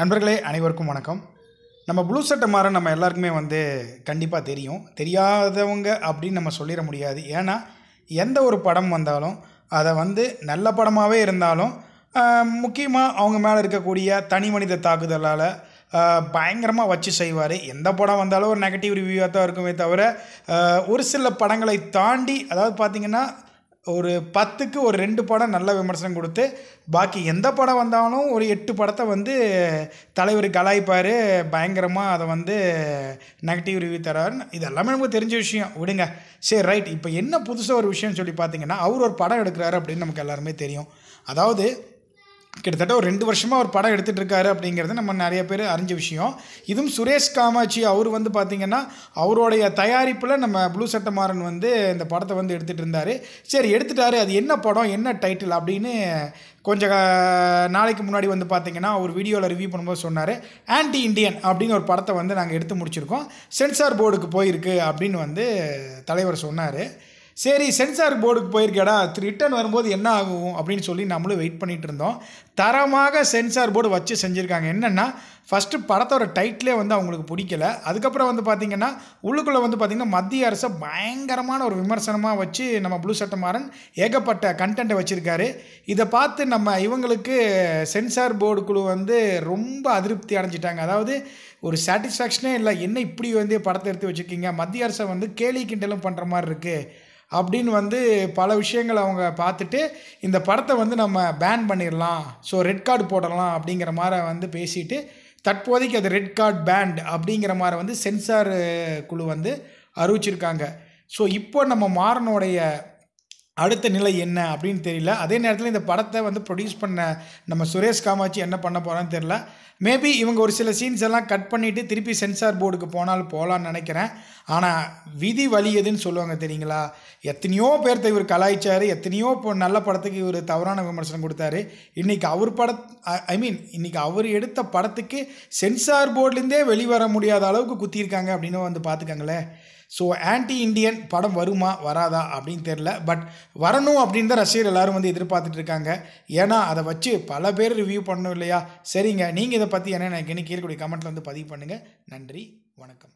நண்பர்களே அனைவருக்கும் வணக்கம் நம்ம ப்ளூ சட்டை மாற நம்ம எல்லாருக்குமே வந்து கண்டிப்பாக தெரியும் தெரியாதவங்க அப்படின்னு நம்ம சொல்லிட முடியாது ஏன்னா எந்த ஒரு படம் வந்தாலும் அதை வந்து நல்ல படமாகவே இருந்தாலும் முக்கியமாக அவங்க மேலே இருக்கக்கூடிய தனி மனித தாக்குதலால் பயங்கரமாக வச்சு செய்வார் எந்த படம் வந்தாலும் ஒரு நெகட்டிவ் ரிவ்யூவாக தான் இருக்குமே தவிர ஒரு சில படங்களை தாண்டி அதாவது பார்த்திங்கன்னா ஒரு பத்துக்கு ஒரு ரெண்டு படம் நல்ல விமர்சனம் கொடுத்து பாக்கி எந்த படம் வந்தாலும் ஒரு எட்டு படத்தை வந்து தலைவர் கலாய்ப்பார் பயங்கரமாக அதை வந்து நெகட்டிவ் ரிவ்யூ தராருன்னு இது எல்லாமே நமக்கு தெரிஞ்ச விஷயம் விடுங்க சரி ரைட் இப்போ என்ன புதுசாக ஒரு விஷயம்னு சொல்லி பார்த்தீங்கன்னா அவர் ஒரு படம் எடுக்கிறாரு அப்படின்னு நமக்கு எல்லாருமே தெரியும் அதாவது கிட்டத்தட்ட ஒரு ரெண்டு வருஷமாக ஒரு படம் எடுத்துகிட்டு இருக்காரு நம்ம நிறைய பேர் அறிஞ்ச விஷயம் இதுவும் சுரேஷ் காமாட்சி அவர் வந்து பார்த்திங்கன்னா அவருடைய தயாரிப்பில் நம்ம ப்ளூ சட்டமாறன் வந்து இந்த படத்தை வந்து எடுத்துகிட்டு இருந்தார் சரி எடுத்துட்டாரு அது என்ன படம் என்ன டைட்டில் அப்படின்னு கொஞ்சம் நாளைக்கு முன்னாடி வந்து பார்த்திங்கன்னா ஒரு வீடியோவில் ரிவ்யூ பண்ணும்போது சொன்னார் ஆன்டி இண்டியன் அப்படின்னு ஒரு படத்தை வந்து நாங்கள் எடுத்து முடிச்சிருக்கோம் சென்சார் போர்டுக்கு போயிருக்கு அப்படின்னு வந்து தலைவர் சொன்னார் சரி சென்சார் போர்டுக்கு போயிருக்கேடா ரிட்டர்ன் வரும்போது என்ன ஆகும் அப்படின்னு சொல்லி நம்மளும் வெயிட் பண்ணிகிட்டு இருந்தோம் தரமாக சென்சார் போர்டு வச்சு செஞ்சுருக்காங்க என்னென்னா ஃபஸ்ட்டு படத்தோட டைட்டிலே வந்து அவங்களுக்கு பிடிக்கல அதுக்கப்புறம் வந்து பார்த்திங்கன்னா உள்ளுக்குள்ளே வந்து பார்த்திங்கன்னா மத்திய அரசை பயங்கரமான ஒரு விமர்சனமாக வச்சு நம்ம ப்ளூ சட்டமாரன் ஏகப்பட்ட கண்டென்ட்டை வச்சுருக்காரு இதை பார்த்து நம்ம இவங்களுக்கு சென்சார் போர்டு குழு வந்து ரொம்ப அதிருப்தி அடைஞ்சிட்டாங்க அதாவது ஒரு சாட்டிஸ்ஃபேக்ஷனே இல்லை என்ன இப்படி வந்து படத்தை எடுத்து வச்சுருக்கீங்க மத்திய அரசை வந்து கேலி கிண்டலும் பண்ணுற மாதிரி இருக்குது அப்படின்னு வந்து பல விஷயங்களை அவங்க பார்த்துட்டு இந்த படத்தை வந்து நம்ம பேன் பண்ணிடலாம் ஸோ ரெட் கார்டு போடலாம் அப்படிங்கிற மாதிரி வந்து பேசிட்டு தற்போதைக்கு அது ரெட் கார்டு பேண்ட் அப்படிங்கிற மாதிரி வந்து சென்சார் குழு வந்து அறிவிச்சிருக்காங்க ஸோ இப்போ நம்ம மாறனுடைய அடுத்த நிலை என்ன அப்படின்னு தெரியல அதே நேரத்தில் இந்த படத்தை வந்து ப்ரொடியூஸ் பண்ண நம்ம சுரேஷ் காமாட்சி என்ன பண்ண போகிறான்னு தெரில மேபி இவங்க ஒரு சில சீன்ஸ் எல்லாம் கட் பண்ணிவிட்டு திருப்பி சென்சார் போர்டுக்கு போனாலும் போகலான்னு நினைக்கிறேன் ஆனால் விதி வலியதுன்னு சொல்லுவாங்க தெரியுங்களா எத்தனையோ பேர்த்த இவர் கலாய்ச்சார் எத்தனையோ இப்போ நல்ல படத்துக்கு இவர் தவறான விமர்சனம் கொடுத்தாரு இன்றைக்கி அவர் பட ஐ மீன் இன்றைக்கி அவர் எடுத்த படத்துக்கு சென்சார் போர்ட்லேருந்தே வெளிவர முடியாத அளவுக்கு குத்தியிருக்காங்க அப்படின்னு வந்து பார்த்துக்காங்களேன் ஸோ ஆன்டி இண்டியன் படம் வருமா வராதா அப்படின்னு தெரில பட் வரணும் அப்படின்னு தான் ரசிகர் எல்லோரும் வந்து எதிர்பார்த்துட்டு இருக்காங்க ஏன்னா அதை வச்சு பல பேர் ரிவ்யூ பண்ணணும் இல்லையா சரிங்க நீங்கள் இதை பற்றி என்ன எனக்கு கீழே கீழக்கூடிய கமெண்ட்டில் வந்து பதிவு பண்ணுங்கள் நன்றி வணக்கம்